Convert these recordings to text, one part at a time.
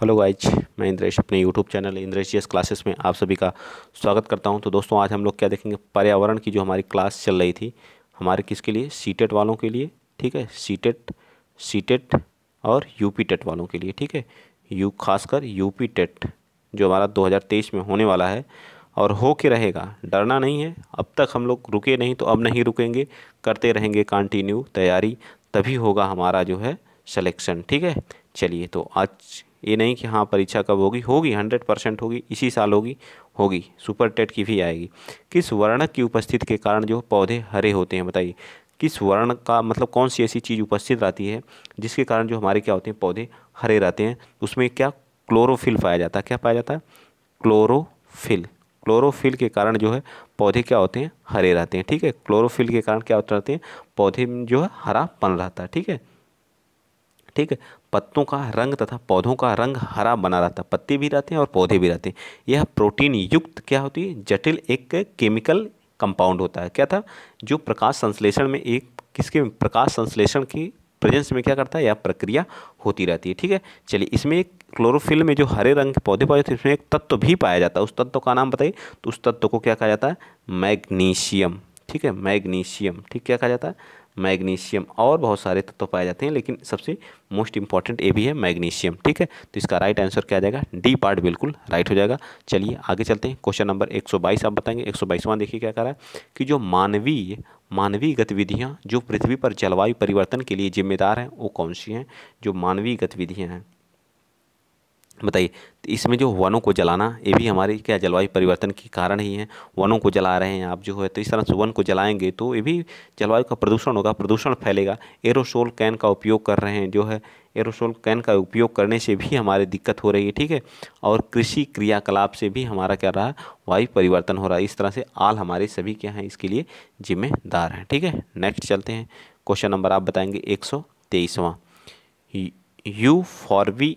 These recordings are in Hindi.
हेलो गाइज मैं इंद्रेश अपने YouTube channel Indresh ji classes में आप सभी का स्वागत करता हूं तो दोस्तों आज हम लोग क्या देखेंगे पर्यावरण की जो हमारी क्लास चल रही थी हमारे किसके लिए सीटेट e वालों के लिए ठीक है सीटेट सीटेट e e और यूपी टेट वालों के लिए ठीक है यू खासकर यूपी टेट जो हमारा दो में होने वाला है और हो के रहेगा डरना नहीं है अब तक हम लोग रुके नहीं तो अब नहीं रुकेंगे करते रहेंगे कंटिन्यू तैयारी तभी होगा हमारा जो है सिलेक्शन ठीक है चलिए तो आज ये नहीं कि हाँ परीक्षा कब होगी होगी हंड्रेड परसेंट होगी इसी साल होगी होगी सुपर टेट की भी आएगी किस वर्ण की उपस्थिति के कारण जो पौधे हरे होते हैं बताइए किस वर्ण का मतलब कौन सी ऐसी चीज़ उपस्थित रहती है जिसके कारण जो हमारे क्या होते हैं पौधे हरे रहते हैं उसमें क्या क्लोरोफिल पाया जाता है क्या पाया जाता है क्लोरोफिल क्लोरोफिल के कारण जो है पौधे क्या होते हैं हरे रहते हैं ठीक है क्लोरोफिल के कारण क्या होते रहते हैं पौधे जो है हरापन रहता है ठीक है ठीक है पत्तों का रंग तथा पौधों का रंग हरा बना रहता है पत्ते भी रहते हैं और पौधे भी रहते हैं यह प्रोटीन युक्त क्या होती है जटिल एक केमिकल कंपाउंड होता है क्या था जो प्रकाश संश्लेषण में एक किसके प्रकाश संश्लेषण की प्रेजेंस में क्या करता है यह प्रक्रिया होती रहती है ठीक है चलिए इसमें एक क्लोरोफिल में जो हरे रंग के पौधे पाए जाते हैं उसमें एक तत्व भी पाया जाता है उस तत्व का नाम बताइए तो उस तत्व को क्या कहा जाता है मैग्नीशियम ठीक है मैग्नीशियम ठीक क्या कहा जाता है मैग्नीशियम और बहुत सारे तत्व तो पाए जाते हैं लेकिन सबसे मोस्ट इंपॉर्टेंट ए भी है मैग्नीशियम ठीक है तो इसका राइट आंसर क्या आ जाएगा डी पार्ट बिल्कुल राइट हो जाएगा चलिए आगे चलते हैं क्वेश्चन नंबर 122 आप बताएंगे 122वां देखिए क्या कर रहा है कि जो मानवीय मानवीय गतिविधियाँ जो पृथ्वी पर जलवायु परिवर्तन के लिए जिम्मेदार हैं वो कौन सी हैं जो मानवीय गतिविधियाँ हैं बताइए तो इसमें जो वनों को जलाना ये भी हमारी क्या जलवायु परिवर्तन के कारण ही है वनों को जला रहे हैं आप जो है तो इस तरह से वन को जलाएंगे तो ये भी जलवायु का प्रदूषण होगा प्रदूषण फैलेगा एरोसोल कैन का उपयोग कर रहे हैं जो है एरोसोल कैन का उपयोग करने से भी हमारी दिक्कत हो रही है ठीक है और कृषि क्रियाकलाप से भी हमारा क्या रहा है वायु परिवर्तन हो रहा है इस तरह से आल हमारे सभी क्या हैं इसके लिए जिम्मेदार हैं ठीक है नेक्स्ट चलते हैं क्वेश्चन नंबर आप बताएंगे एक सौ तेईसवां U for V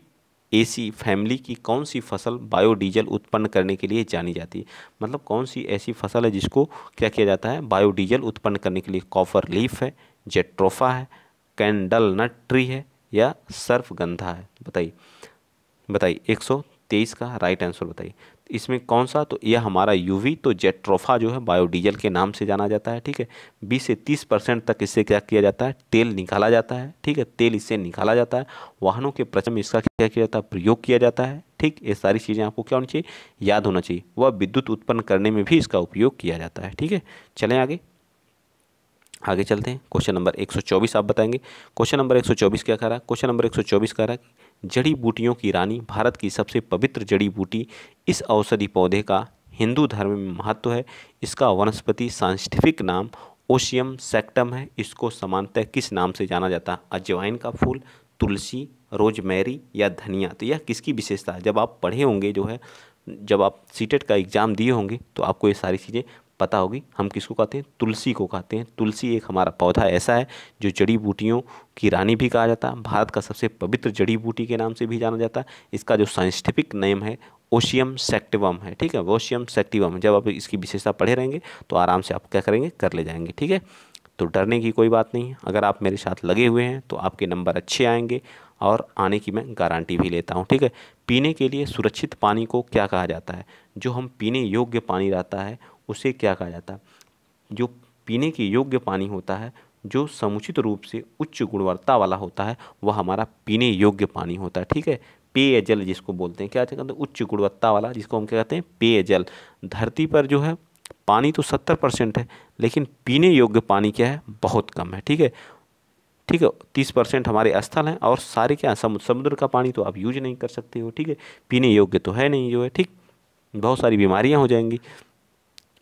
AC family की कौन सी फसल बायोडीजल उत्पन्न करने के लिए जानी जाती है मतलब कौन सी ऐसी फसल है जिसको क्या किया जाता है बायोडीजल उत्पन्न करने के लिए कॉफर लीफ है जेट्रोफा है कैंडल नट ट्री है या सर्फ गंधा है बताइए बताइए एक सौ तेईस का राइट आंसर बताइए इसमें कौन सा तो यह हमारा यूवी तो जेट्रोफा जो है बायोडीजल के नाम से जाना जाता है ठीक है बीस से तीस परसेंट तक इससे क्या किया जाता है तेल निकाला जाता है ठीक है तेल इससे निकाला जाता है वाहनों के प्रचम इसका क्या किया जाता है प्रयोग किया जाता है ठीक ये सारी चीज़ें आपको क्या होनी चाहिए याद होना चाहिए वह विद्युत उत्पन्न करने में भी इसका उपयोग किया जाता है ठीक है चलें आगे आगे चलते हैं क्वेश्चन नंबर 124 आप बताएंगे क्वेश्चन नंबर 124 क्या कह रहा है क्वेश्चन नंबर 124 कह रहा है जड़ी बूटियों की रानी भारत की सबसे पवित्र जड़ी बूटी इस औषधि पौधे का हिंदू धर्म में महत्व है इसका वनस्पति साइंटिफिक नाम ओशियम सेक्टम है इसको सामान्यतः किस नाम से जाना जाता है अजवाइन का फूल तुलसी रोजमेरी या धनिया तो यह किसकी विशेषता है जब आप पढ़े होंगे जो है जब आप सीटेट का एग्ज़ाम दिए होंगे तो आपको ये सारी चीज़ें पता होगी हम किसको कहते हैं तुलसी को कहते हैं तुलसी एक हमारा पौधा ऐसा है जो जड़ी बूटियों की रानी भी कहा जाता है भारत का सबसे पवित्र जड़ी बूटी के नाम से भी जाना जाता है इसका जो साइंटिफिक नेम है ओशियम सेक्टिवम है ठीक है ओशियम सेक्टिवम जब आप इसकी विशेषता पढ़े रहेंगे तो आराम से आप क्या करेंगे कर ले जाएंगे ठीक है तो डरने की कोई बात नहीं है अगर आप मेरे साथ लगे हुए हैं तो आपके नंबर अच्छे आएंगे और आने की मैं गारंटी भी लेता हूँ ठीक है पीने के लिए सुरक्षित पानी को क्या कहा जाता है जो हम पीने योग्य पानी रहता है उसे क्या कहा जाता है जो पीने के योग्य पानी होता है जो समुचित रूप से उच्च गुणवत्ता वाला होता है वह हमारा पीने योग्य पानी होता है ठीक है पेयजल जिसको बोलते हैं क्या कहते हैं उच्च गुणवत्ता वाला जिसको हम क्या कहते हैं पेयजल धरती पर जो है पानी तो सत्तर परसेंट है लेकिन पीने योग्य पानी क्या है बहुत कम है ठीक है ठीक है तीस परसेंट हमारे स्थल हैं और सारे क्या समुद्र समुद्र का पानी तो आप यूज नहीं कर सकते हो ठीक है पीने योग्य तो है नहीं जो है ठीक बहुत सारी बीमारियाँ हो जाएंगी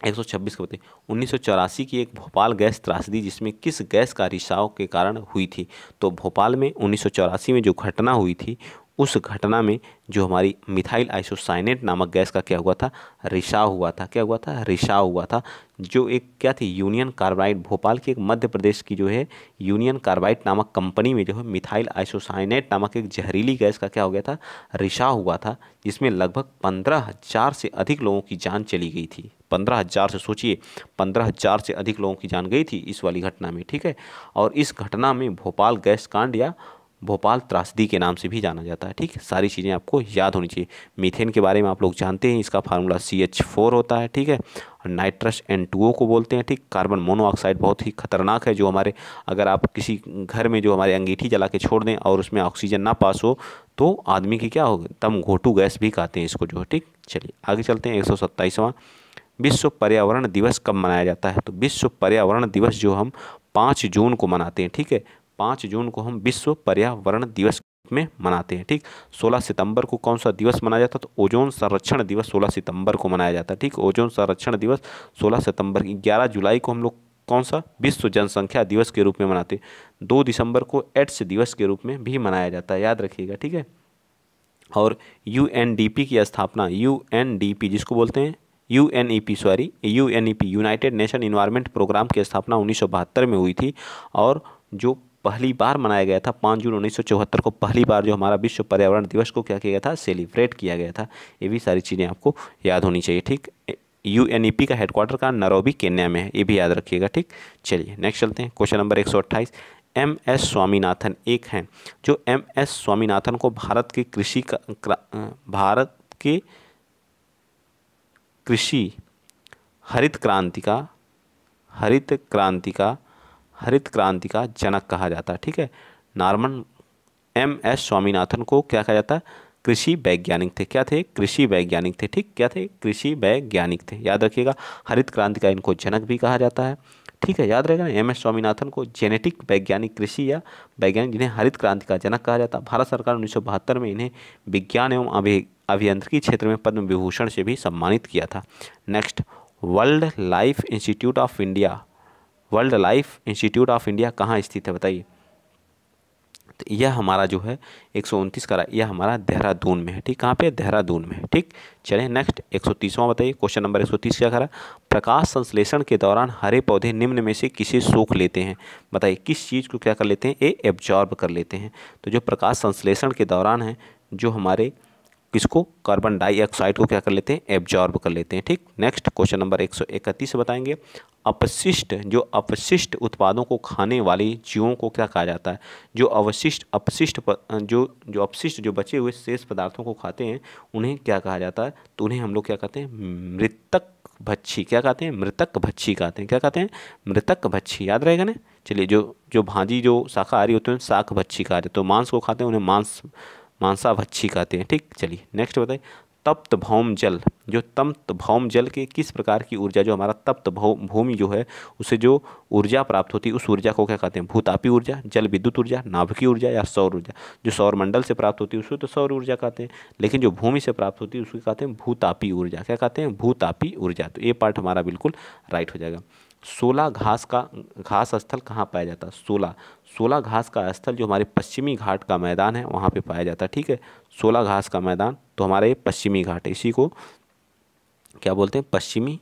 एक सौ छब्बीस के बताइए उन्नीस सौ चौरासी की एक भोपाल गैस त्रासदी जिसमें किस गैस का रिसाव के कारण हुई थी तो भोपाल में उन्नीस सौ चौरासी में जो घटना हुई थी उस घटना में जो हमारी मिथाइल आइसोसाइनेट नामक गैस का क्या हुआ था रिसाव हुआ था क्या हुआ था रिसाव हुआ था जो एक क्या थी यूनियन कार्बाइड भोपाल की एक मध्य प्रदेश की जो है यूनियन कार्बाइड नामक कंपनी में जो है मिथाइल आइसोसाइनेट नामक एक जहरीली गैस का क्या हो गया था रिसाव हुआ था जिसमें लगभग पंद्रह हज़ार से अधिक लोगों की जान चली गई थी पंद्रह हज़ार से सोचिए पंद्रह हज़ार से अधिक लोगों की जान गई थी इस वाली घटना में ठीक है और इस घटना में भोपाल गैस कांड या भोपाल त्रासदी के नाम से भी जाना जाता है ठीक है सारी चीज़ें आपको याद होनी चाहिए मीथेन के बारे में आप लोग जानते हैं इसका फार्मूला सी एच फोर होता है ठीक है और नाइट्रस एन टू ओ को बोलते हैं ठीक कार्बन मोनोऑक्साइड बहुत ही खतरनाक है जो हमारे अगर आप किसी घर में जो हमारे अंगीठी जला के छोड़ दें और उसमें ऑक्सीजन ना पास हो तो आदमी की क्या होगी तम घोटू गैस भी कहते हैं इसको जो है ठीक चलिए आगे चलते हैं एक सौ सत्ताईसवां विश्व पर्यावरण दिवस कब मनाया जाता है तो विश्व पर्यावरण दिवस जो हम पाँच जून को मनाते हैं ठीक है पाँच जून को हम विश्व पर्यावरण दिवस में मनाते हैं ठीक 16 सितंबर को कौन सा दिवस मनाया जाता है तो ओजोन संरक्षण दिवस 16 सितंबर को मनाया जाता है ठीक ओजोन संरक्षण दिवस 16 सितंबर ग्यारह जुलाई को हम लोग कौन सा विश्व जनसंख्या दिवस के रूप में मनाते हैं दो दिसंबर को एड्स दिवस के रूप में भी मनाया जाता है याद रखिएगा ठीक है और यू की स्थापना यू जिसको बोलते हैं U N E P sorry U N E P United Nation environment programme की स्थापना उन्नीस में हुई थी और जो पहली बार मनाया गया था पाँच जून उन्नीस को पहली बार जो हमारा विश्व पर्यावरण दिवस को क्या किया गया था सेलिब्रेट किया गया था ये भी सारी चीज़ें आपको याद होनी चाहिए ठीक यू एन ई पी का हेडक्वार्टर का नरोबी केन्या में है ये भी याद रखिएगा ठीक चलिए नेक्स्ट चलते हैं क्वेश्चन नंबर एक सौ अट्ठाईस एम एस स्वामीनाथन एक हैं जो एम एस स्वामीनाथन को भारत के कृषि का भारत के कृषि हरित क्रांति का हरित क्रांति का हरित क्रांति का जनक कहा जाता है ठीक है नॉर्मन एम एस स्वामीनाथन को क्या कहा जाता है कृषि वैज्ञानिक थे क्या थे कृषि वैज्ञानिक थे ठीक क्या थे कृषि वैज्ञानिक थे याद रखिएगा हरित क्रांति का इनको जनक भी कहा जाता है ठीक है याद रहेगा एम एस स्वामीनाथन को जेनेटिक वैज्ञानिक कृषि या वैज्ञानिक जिन्हें हरित क्रांति का जनक कहा जाता भारत सरकार उन्नीस में इन्हें विज्ञान एवं अभि अभियंत्रिकी क्षेत्र में पद्म विभूषण से भी सम्मानित किया था next wildlife institute of India wildlife institute of India कहाँ स्थित है बताइए तो यह हमारा जो है एक सौ उनतीस का यह हमारा देहरादून में है ठीक कहाँ पे देहरादून में है ठीक चलें नेक्स्ट एक सौ तीसवां बताइए क्वेश्चन नंबर एक सौ तीस क्या करा प्रकाश संश्लेषण के दौरान हरे पौधे निम्न में से किसे सोख लेते हैं बताइए किस चीज़ को क्या कर लेते हैं ये एब्जॉर्ब कर लेते हैं तो जो प्रकाश संश्लेषण के दौरान है जो हमारे किसको कार्बन डाइऑक्साइड को क्या कर लेते हैं एब्जॉर्ब कर लेते हैं ठीक नेक्स्ट क्वेश्चन नंबर एक सौ इकतीस बताएंगे अपशिष्ट जो अपशिष्ट उत्पादों को खाने वाले जीवों को क्या कहा जाता है जो अवशिष्ट अपशिष्ट जो जो अपशिष्ट जो बचे हुए शेष पदार्थों को खाते हैं उन्हें क्या कहा जाता है तो उन्हें हम लोग क्या कहते हैं मृतक भच्छी क्या कहते हैं मृतक भच्छी कहते हैं क्या कहते हैं मृतक भच्छी याद रहेगा ना चलिए जो जो भाजी जो शाखाहारी होते हैं शाक भच्छी कहते है तो मांस को खाते हैं उन्हें मांस मांसा कहते हैं ठीक चलिए नेक्स्ट बताइए तप्त भौम जल जो तप्त भौम जल के किस प्रकार की ऊर्जा जो हमारा तप्त भूमि जो है उसे जो ऊर्जा प्राप्त होती है उस ऊर्जा को क्या कहते हैं भूतापी ऊर्जा जल विद्युत ऊर्जा नाभिकीय ऊर्जा या सौर ऊर्जा जो सौरमंडल से प्राप्त होती है उसे तो सौर ऊर्जा कहते हैं लेकिन जो भूमि से प्राप्त होती है उसको कहते हैं भूतापी ऊर्जा क्या कहते हैं भूतापी ऊर्जा तो ये पार्ट हमारा बिल्कुल राइट हो जाएगा सोला घास का घास स्थल कहाँ पाया जाता है सोला सोला घास का स्थल जो हमारे पश्चिमी घाट का मैदान है वहाँ पे पाया जाता है ठीक है सोला घास का मैदान तो हमारे पश्चिमी घाट इसी को क्या बोलते हैं पश्चिमी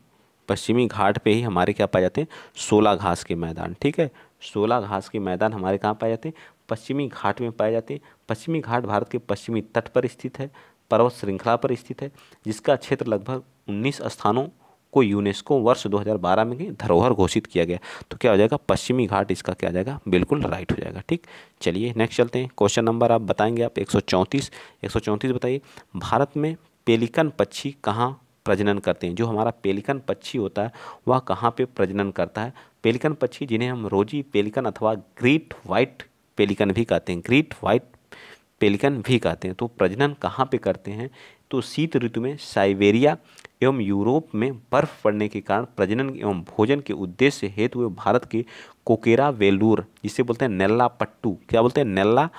पश्चिमी घाट पे ही हमारे क्या पाए जाते हैं सोला घास के मैदान ठीक है सोला घास के मैदान हमारे कहाँ पाए जाते हैं पश्चिमी घाट में पाए जाते हैं पश्चिमी घाट भारत के पश्चिमी तट पर स्थित है पर्वत श्रृंखला पर स्थित है जिसका क्षेत्र लगभग उन्नीस स्थानों को यूनेस्को वर्ष 2012 में धरोहर घोषित किया गया तो क्या हो जाएगा पश्चिमी घाट इसका क्या जाएगा बिल्कुल राइट हो जाएगा ठीक चलिए नेक्स्ट चलते हैं क्वेश्चन नंबर आप बताएंगे आप एक सौ बताइए भारत में पेलिकन पक्षी कहाँ प्रजनन करते हैं जो हमारा पेलिकन पक्षी होता है वह कहाँ पे प्रजनन करता है पेलिकन पक्षी जिन्हें हम रोजी पेलिकन अथवा ग्रीट वाइट पेलिकन भी कहते हैं ग्रीट वाइट पेलिकन भी कहते हैं तो प्रजनन कहाँ पे करते हैं तो शीत ऋतु में साइबेरिया एवं यूरोप में बर्फ पड़ने के कारण प्रजनन एवं भोजन के उद्देश्य हेतु वे भारत के कोकेरा वेलूर जिसे बोलते हैं नेल्ला पट्टू क्या बोलते हैं नेल्ला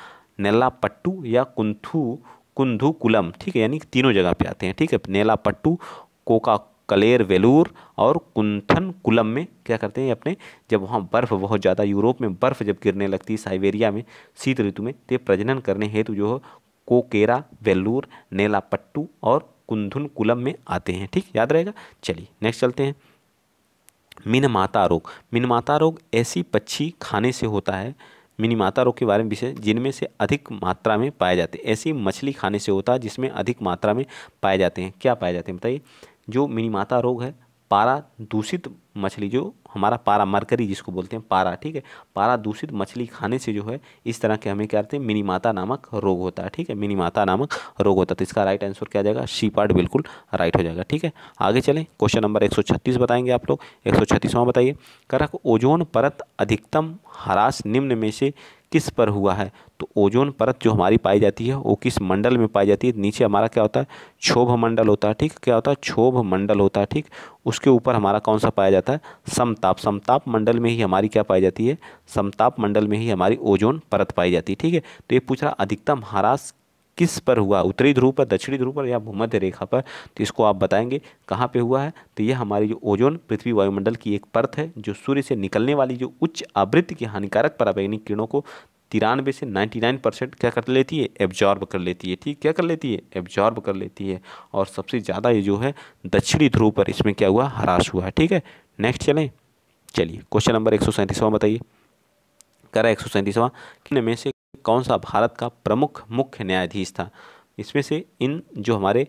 नेल्ला पट्टू या कुंथू कुलम ठीक है यानी तीनों जगह पे आते हैं ठीक है नेला पट्टू कोका कलेर वेलूर और कुंथन कुलम में क्या करते हैं अपने जब वहाँ बर्फ़ बहुत ज़्यादा यूरोप में बर्फ़ जब गिरने लगती है साइबेरिया में शीत ऋतु में तो प्रजनन करने हेतु जो हो कोकेरा वेल्लूर नेलापट्टू और कुलम में आते हैं ठीक याद रहेगा चलिए नेक्स्ट चलते हैं मिनमाता रोग मिनमाता रोग ऐसी पक्षी खाने से होता है मिनीमाता रोग के बारे में विषय जिनमें से अधिक मात्रा में पाए जाते हैं ऐसी मछली खाने से होता है जिसमें अधिक मात्रा में पाए जाते हैं क्या पाए जाते हैं बताइए जो मिनीमाता रोग है पारा दूषित मछली जो हमारा पारा मरकरी जिसको बोलते हैं पारा ठीक है पारा दूषित मछली खाने से जो है इस तरह के हमें क्या करते हैं मिनीमाता नामक रोग होता है ठीक है मिनीमाता नामक रोग होता है तो इसका राइट आंसर क्या जाएगा सी पार्ट बिल्कुल राइट हो जाएगा ठीक है आगे चलें क्वेश्चन नंबर एक बताएंगे आप लोग एक सौ बताइए करक ओजोन परत अधिकतम हरास निम्न में से किस पर हुआ है तो ओजोन परत जो हमारी पाई जाती है वो किस मंडल में पाई जाती है नीचे हमारा क्या होता है क्षोभ मंडल होता है ठीक क्या होता है क्षोभ मंडल होता है ठीक उसके ऊपर हमारा कौन सा पाया जाता है समताप समताप मंडल में ही हमारी क्या पाई जाती है समताप मंडल में ही हमारी ओजोन परत पाई जाती है ठीक है तो ये पूछ रहा अधिकतम हरास किस पर हुआ उत्तरी ध्रुव पर दक्षिणी ध्रुव पर या भूमध्य रेखा पर तो इसको आप बताएंगे कहाँ पे हुआ है तो ये हमारी जो ओजोन पृथ्वी वायुमंडल की एक परत है जो सूर्य से निकलने वाली जो उच्च आवृत्ति की हानिकारक पराबैंगनी किरणों को तिरानवे से 99 परसेंट क्या कर लेती है एब्जॉर्ब कर लेती है ठीक क्या कर लेती है एब्जॉर्ब कर लेती है और सबसे ज़्यादा ये जो है दक्षिणी ध्रुव पर इसमें क्या हुआ हराश हुआ है ठीक है नेक्स्ट चलें चलिए क्वेश्चन नंबर एक सौ बताइए करा एक सौ सैंतीसवां में से कौन सा भारत का प्रमुख मुख्य न्यायाधीश था इसमें से इन जो हमारे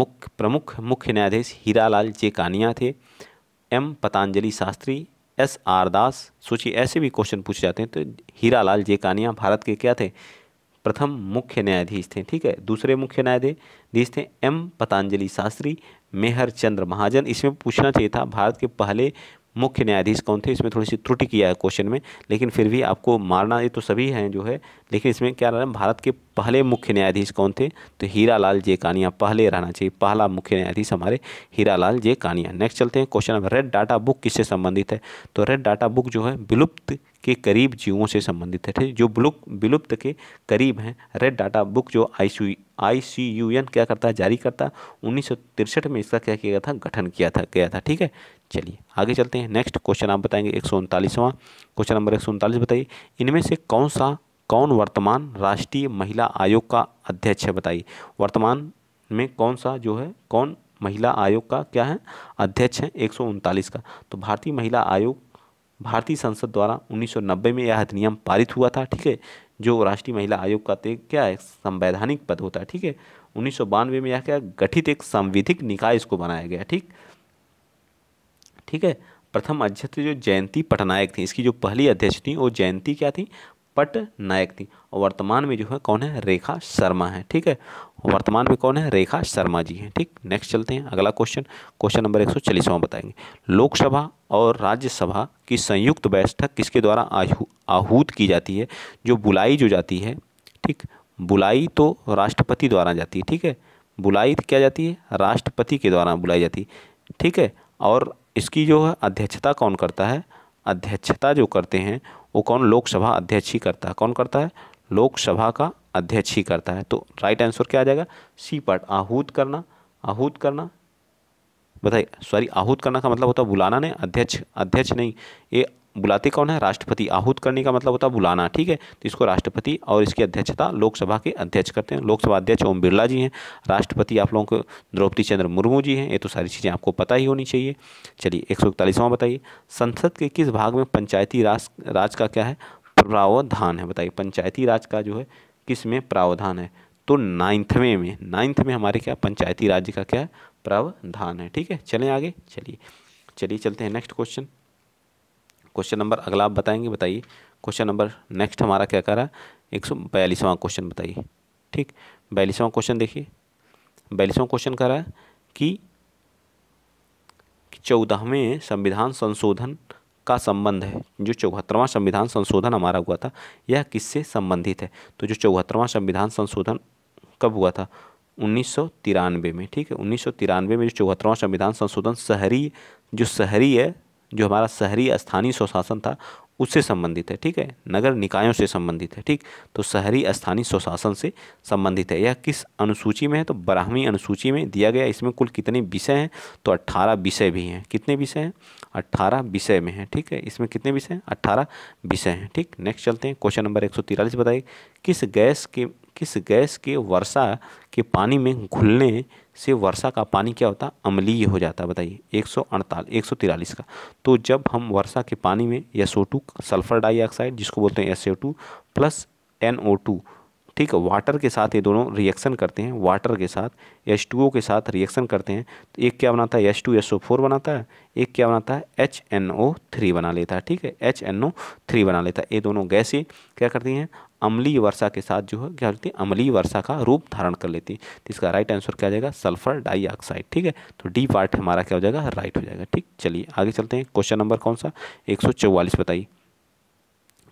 मुख्य प्रमुख मुख्य न्यायाधीश हीरालाल जे कानिया थे M Patanjali Sastri S R Das सोचिए ऐसे भी क्वेश्चन पूछे जाते हैं तो हीरालाल जे कानिया भारत के क्या थे प्रथम मुख्य न्यायाधीश थे ठीक है दूसरे मुख्य न्यायाधीश थे एम पतंजलि शास्त्री मेहर चंद्र महाजन इसमें पूछना चाहिए था भारत के पहले मुख्य न्यायाधीश कौन थे इसमें थोड़ी सी त्रुटि किया है क्वेश्चन में लेकिन फिर भी आपको मारना ये तो सभी हैं जो है लेकिन इसमें क्या रहना भारत के पहले मुख्य न्यायाधीश कौन थे तो हीरा लाल जे कानिया पहले रहना चाहिए पहला मुख्य न्यायाधीश हमारे हीरा लाल जे कानिया नेक्स्ट चलते हैं question number red data book किससे संबंधित है तो रेड डाटा बुक जो है विलुप्त के करीब जीवों से संबंधित है ठीक जो ब्लुक विलुप्त के करीब हैं रेड डाटा बुक जो आई आई सी यू एन क्या करता है जारी करता है उन्नीस में इसका क्या किया गया था गठन किया था गया था ठीक है चलिए आगे चलते हैं नेक्स्ट क्वेश्चन आप बताएंगे एक क्वेश्चन नंबर एक बताइए इनमें से कौन सा कौन वर्तमान राष्ट्रीय महिला आयोग का अध्यक्ष है बताइए वर्तमान में कौन सा जो है कौन महिला आयोग का क्या है अध्यक्ष है एक का तो भारतीय महिला आयोग भारतीय संसद द्वारा 1990 में यह अधिनियम पारित हुआ था ठीक है जो राष्ट्रीय महिला आयोग का एक क्या है संवैधानिक पद होता है ठीक है उन्नीस में यह क्या गठित एक संविधिक निकाय इसको बनाया गया ठीक ठीक है प्रथम अध्यक्ष जो जयंती पटनायक थी इसकी जो पहली अध्यक्ष थी वो जयंती क्या थी पटनायक थी और वर्तमान में जो है कौन है रेखा शर्मा है ठीक है वर्तमान में कौन है रेखा शर्मा जी हैं ठीक नेक्स्ट चलते हैं अगला क्वेश्चन क्वेश्चन नंबर एक सौ बताएंगे लोकसभा और राज्यसभा की संयुक्त बैठक किसके द्वारा आहू आहूत की जाती है जो बुलाई जो जाती है ठीक बुलाई तो राष्ट्रपति द्वारा जाती है ठीक है बुलाई क्या जाती है राष्ट्रपति के द्वारा बुलाई जाती है ठीक है और इसकी जो है अध्यक्षता कौन करता है अध्यक्षता जो करते हैं वो कौन लोकसभा अध्यक्ष ही करता है कौन करता है लोकसभा का अध्यक्ष ही करता है तो राइट आंसर क्या आ जाएगा सी पार्ट आहूत करना आहूत करना बताइए सॉरी आहूत करना का मतलब होता है बुलाना नहीं अध्यक्ष अध्यक्ष नहीं ये बुलाते कौन है राष्ट्रपति आहूत करने का मतलब होता है बुलाना ठीक है तो इसको राष्ट्रपति और इसकी अध्यक्षता लोकसभा के अध्यक्ष करते हैं लोकसभा अध्यक्ष ओम बिरला जी हैं राष्ट्रपति आप लोगों को द्रौपदी चंद्र मुर्मू जी हैं ये तो सारी चीज़ें आपको पता ही होनी चाहिए चलिए एक सौ बताइए संसद के किस भाग में पंचायती राज राज का क्या है प्रावधान है बताइए पंचायती राज का जो है किस में प्रावधान है तो नाइन्थवें में नाइन्थ में हमारे क्या पंचायती राज्य का क्या है प्रावधान है ठीक है चलें आगे चलिए चलिए चलते हैं नेक्स्ट क्वेश्चन क्वेश्चन नंबर अगला आप बताएंगे बताइए क्वेश्चन नंबर नेक्स्ट हमारा क्या कर रहा है एक सौ बयालीसवां क्वेश्चन बताइए ठीक बयालीसवां क्वेश्चन देखिए बयालीसवां क्वेश्चन कर रहा है कि चौदहवें संविधान संशोधन का संबंध है जो चौहत्तरवां संविधान संशोधन हमारा हुआ था यह किससे संबंधित है तो जो चौहत्तरवां संविधान संशोधन कब हुआ था उन्नीस में ठीक है उन्नीस में जो चौहत्तरवां संविधान संशोधन शहरी जो शहरी है जो हमारा शहरी स्थानीय स्वशासन था उससे संबंधित है ठीक है नगर निकायों से संबंधित है ठीक तो शहरी स्थानीय स्वशासन से संबंधित है यह किस अनुसूची में है तो बारहवीं अनुसूची में दिया गया इसमें कुल कितने विषय हैं तो अट्ठारह विषय भी हैं कितने विषय हैं अट्ठारह विषय में हैं ठीक है इसमें कितने विषय हैं अट्ठारह विषय हैं ठीक नेक्स्ट चलते हैं क्वेश्चन नंबर एक बताइए किस गैस के किस गैस के वर्षा के पानी में घुलने से वर्षा का पानी क्या होता अम्लीय हो जाता है बताइए एक सौ अड़तालीस का तो जब हम वर्षा के पानी में एस सल्फ़र डाइऑक्साइड जिसको बोलते हैं एस प्लस एन ठीक है वाटर के साथ ये दोनों रिएक्शन करते हैं वाटर के साथ एच टू ओ के साथ रिएक्शन करते हैं तो एक क्या बनाता है H two S O four बनाता है एक क्या बनाता है एच एन ओ थ्री बना लेता है ठीक है एच एन ओ थ्री बना लेता है ये दोनों गैसें क्या करती हैं अम्लीय वर्षा के साथ जो है क्या होती है अम्लीय वर्षा का रूप धारण कर लेती है तो इसका राइट आंसर क्या हो जाएगा सल्फर डाइऑक्साइड ठीक है तो डी पार्ट हमारा क्या हो जाएगा राइट हो जाएगा ठीक चलिए आगे चलते हैं क्वेश्चन नंबर कौन सा एक बताइए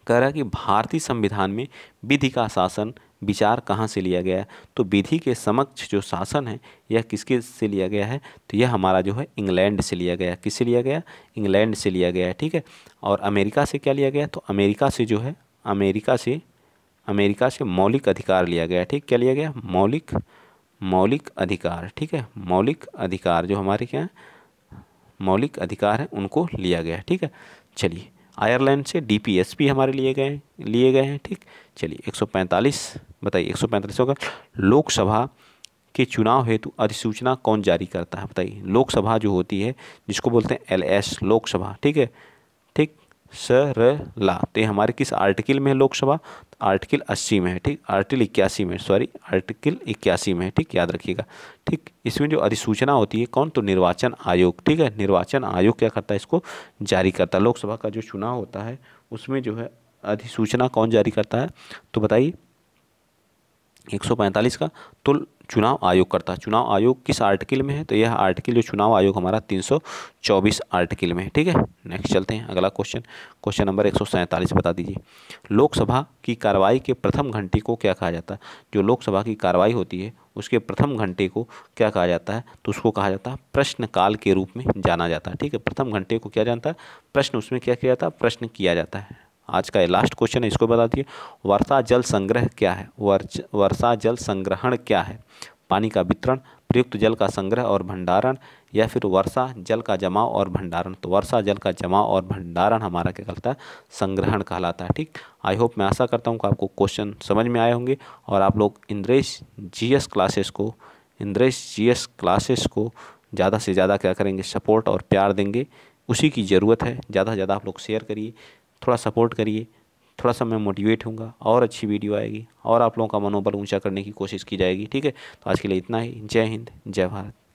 कह रहा है कि भारतीय संविधान में विधि का शासन विचार कहाँ से लिया गया है तो विधि के समक्ष जो शासन है यह किसके से लिया गया है तो यह हमारा जो है इंग्लैंड से लिया गया किससे लिया गया इंग्लैंड से लिया गया है ठीक है और अमेरिका से क्या लिया गया तो अमेरिका से जो है अमेरिका से अमेरिका से मौलिक अधिकार लिया गया ठीक क्या लिया गया मौलिक मौलिक अधिकार ठीक है मौलिक अधिकार जो हमारे क्या हैं मौलिक अधिकार हैं उनको लिया गया ठीक है चलिए आयरलैंड से डीपीएसपी हमारे लिए गए लिए गए हैं ठीक चलिए 145 बताइए 145 होगा लोकसभा के चुनाव हेतु अधिसूचना कौन जारी करता है बताइए लोकसभा जो होती है जिसको बोलते हैं एल लोकसभा ठीक है ठीक सरला तो ये हमारे किस आर्टिकल में है लोकसभा तो आर्टिकल अस्सी में है ठीक आर्टिकल इक्यासी में सॉरी आर्टिकल इक्यासी में है ठीक याद रखिएगा ठीक इसमें जो अधिसूचना होती है कौन तो निर्वाचन आयोग ठीक है निर्वाचन आयोग क्या करता है इसको जारी करता है लोकसभा का जो चुनाव होता है उसमें जो है अधिसूचना कौन जारी करता है तो बताइए 145 का तो चुनाव आयोग करता है चुनाव आयोग किस आर्टिकल में है तो यह आर्टिकल जो चुनाव आयोग हमारा 324 आर्टिकल में है ठीक है नेक्स्ट चलते हैं अगला क्वेश्चन क्वेश्चन नंबर एक बता दीजिए लोकसभा की कार्रवाई के प्रथम घंटे को क्या कहा जाता है जो लोकसभा की कार्रवाई होती है उसके प्रथम घंटे को क्या कहा जाता है तो उसको कहा जाता है प्रश्नकाल के रूप में जाना जाता है ठीक है प्रथम घंटे को क्या जानता है प्रश्न उसमें क्या किया जाता है प्रश्न किया जाता है आज का लास्ट क्वेश्चन है इसको बता दिए वर्षा जल संग्रह क्या है वर्षा जल संग्रहण क्या है पानी का वितरण प्रयुक्त जल का संग्रह और भंडारण या फिर वर्षा जल का जमाव और भंडारण तो वर्षा जल का जमाव और भंडारण हमारा क्या कहलाता है संग्रहण कहलाता है ठीक आई होप मैं आशा करता हूँ कि आपको क्वेश्चन समझ में आए होंगे और आप लोग इंद्रेश जीएस क्लासेस को इंद्रेश जीएस क्लासेस को ज़्यादा से ज़्यादा क्या करेंगे सपोर्ट और प्यार देंगे उसी की ज़रूरत है ज़्यादा से ज़्यादा आप लोग शेयर करिए थोड़ा सपोर्ट करिए थोड़ा सा मैं मोटिवेट हूँ और अच्छी वीडियो आएगी और आप लोगों का मनोबल ऊंचा करने की कोशिश की जाएगी ठीक है तो आज के लिए इतना ही जय हिंद जय भारत